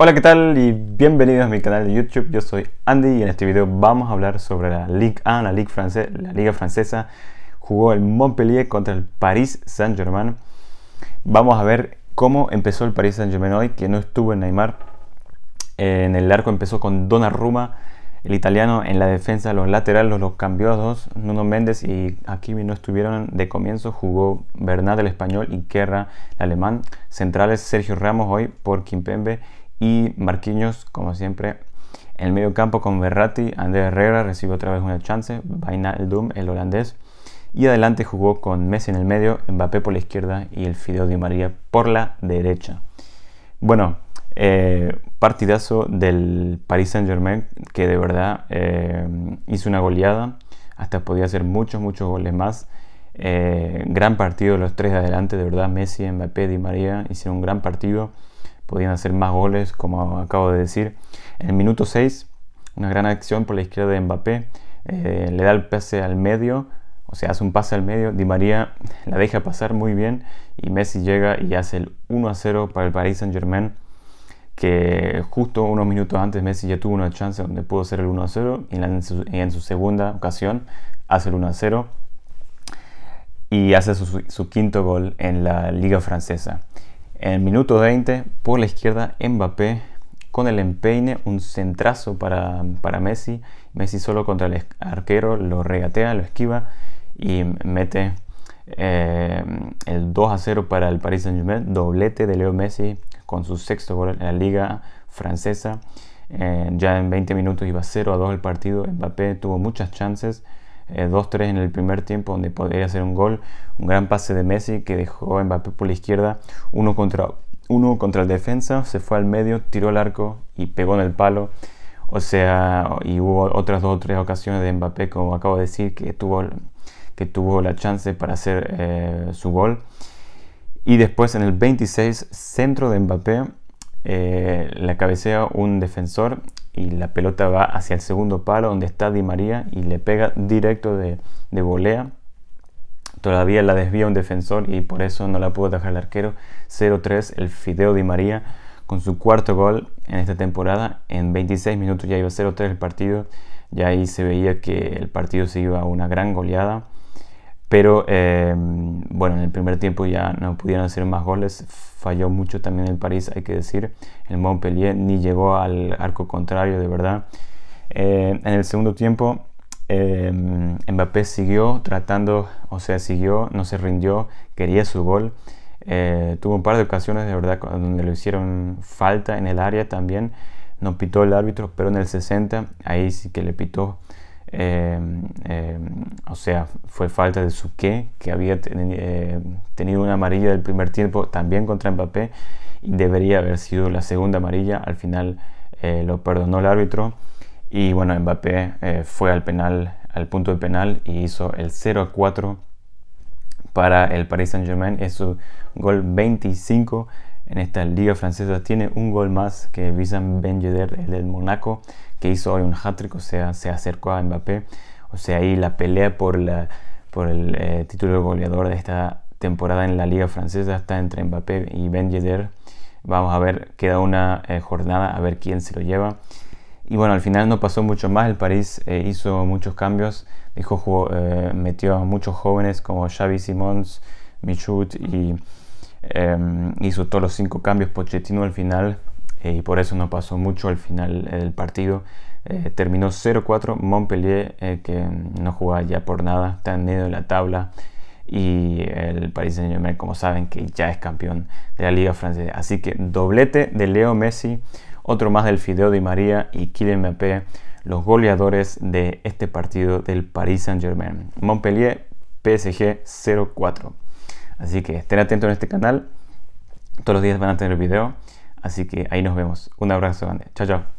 Hola, ¿qué tal? Y bienvenidos a mi canal de YouTube. Yo soy Andy y en este video vamos a hablar sobre la Ligue 1, la, Liga Francesa. Jugó el Montpellier contra el Paris Saint-Germain. Vamos a ver cómo empezó el Paris Saint-Germain hoy, que no estuvo en Neymar. En el arco empezó con Donnarumma, el italiano en la defensa, los laterales los, cambió a dos, Nuno Méndez y Hakimi no estuvieron de comienzo, jugó Bernat el español y Kerra el alemán. Centrales Sergio Ramos hoy por Kimpembe y Marquinhos, como siempre, en el medio campo con Berratti, Andrés Herrera recibió otra vez una chance, Vaina el holandés, y adelante jugó con Messi en el medio, Mbappé por la izquierda y el Fideo Di María por la derecha. Bueno, eh, partidazo del Paris Saint Germain que de verdad eh, hizo una goleada, hasta podía hacer muchos, muchos goles más. Eh, gran partido los tres de adelante, de verdad Messi, Mbappé, Di María hicieron un gran partido podían hacer más goles, como acabo de decir. En el minuto 6, una gran acción por la izquierda de Mbappé, eh, le da el pase al medio, o sea, hace un pase al medio, Di María la deja pasar muy bien y Messi llega y hace el 1 a 0 para el Paris Saint Germain, que justo unos minutos antes Messi ya tuvo una chance donde pudo hacer el 1 a 0 y en su, segunda ocasión hace el 1 a 0 y hace su, su, quinto gol en la liga francesa. En el minuto 20, por la izquierda, Mbappé con el empeine, un centrazo para, Messi. Messi solo contra el arquero lo regatea, lo esquiva y mete eh, el 2 a 0 para el Paris Saint-Germain. Doblete de Leo Messi con su sexto gol en la liga francesa. Eh, ya en 20 minutos iba 0 a 2 el partido. Mbappé tuvo muchas chances. 2-3 eh, en el primer tiempo donde podría hacer un gol, un gran pase de Messi que dejó a Mbappé por la izquierda, uno contra, uno contra el defensa, se fue al medio, tiró el arco y pegó en el palo. O sea, y hubo otras dos o tres ocasiones de Mbappé, como acabo de decir, que tuvo, que tuvo la chance para hacer eh, su gol. Y después en el 26, centro de Mbappé, eh, la cabecea un defensor y la pelota va hacia el segundo palo donde está Di María y le pega directo de, volea. Todavía la desvía un defensor y por eso no la pudo dejar el arquero. 0-3 el Fideo Di María con su cuarto gol en esta temporada. En 26 minutos ya iba 0-3 el partido. Ya ahí se veía que el partido se iba a una gran goleada. Pero em, bueno, en el primer tiempo ya no pudieron hacer más goles. Falló mucho también el París, hay que decir. El Montpellier ni llegó al arco contrario, de verdad. Eh, en el segundo tiempo, em, Mbappé siguió tratando, o sea, siguió, no se rindió, quería su gol. Eh, tuvo un par de ocasiones, de verdad, donde le hicieron falta en el área también. No pitó el árbitro, pero en el 60, ahí sí que le pitó Em, em, o sea, fue falta de su que había eh, tenido una amarilla del primer tiempo también contra Mbappé, y debería haber sido la segunda amarilla, al final eh, lo perdonó el árbitro, y bueno, Mbappé eh, fue al penal, al punto de penal, y hizo el 0 a 4 para el Paris Saint Germain, es su gol 25 en esta liga francesa tiene un gol más que Vincent Ben Yedder, el del Monaco, que hizo hoy un hat-trick, o sea, se acercó a Mbappé. O sea, ahí la pelea por, la, por el título eh, título goleador de esta temporada en la liga francesa está entre Mbappé y Ben Yedder. Vamos a ver, queda una eh, jornada a ver quién se lo lleva. Y bueno, al final no pasó mucho más, el París eh, hizo muchos cambios, metió a muchos jóvenes como Xavi Simons, Michut y Em, hizo todos los cinco cambios Pochettino al final eh, y por eso no pasó mucho al final del partido. Eh, terminó 0-4 Montpellier, eh, que no jugaba ya por nada, está en medio de la tabla. Y el Paris Saint-Germain, como saben, que ya es campeón de la Liga Francesa. Así que doblete de Leo Messi, otro más del Fideo Di María y Kylian Mbappé, los goleadores de este partido del Paris Saint-Germain. Montpellier PSG 0-4. Así que estén atentos en este canal. Todos los días van a tener video. Así que ahí nos vemos. Un abrazo grande. Chao, chao.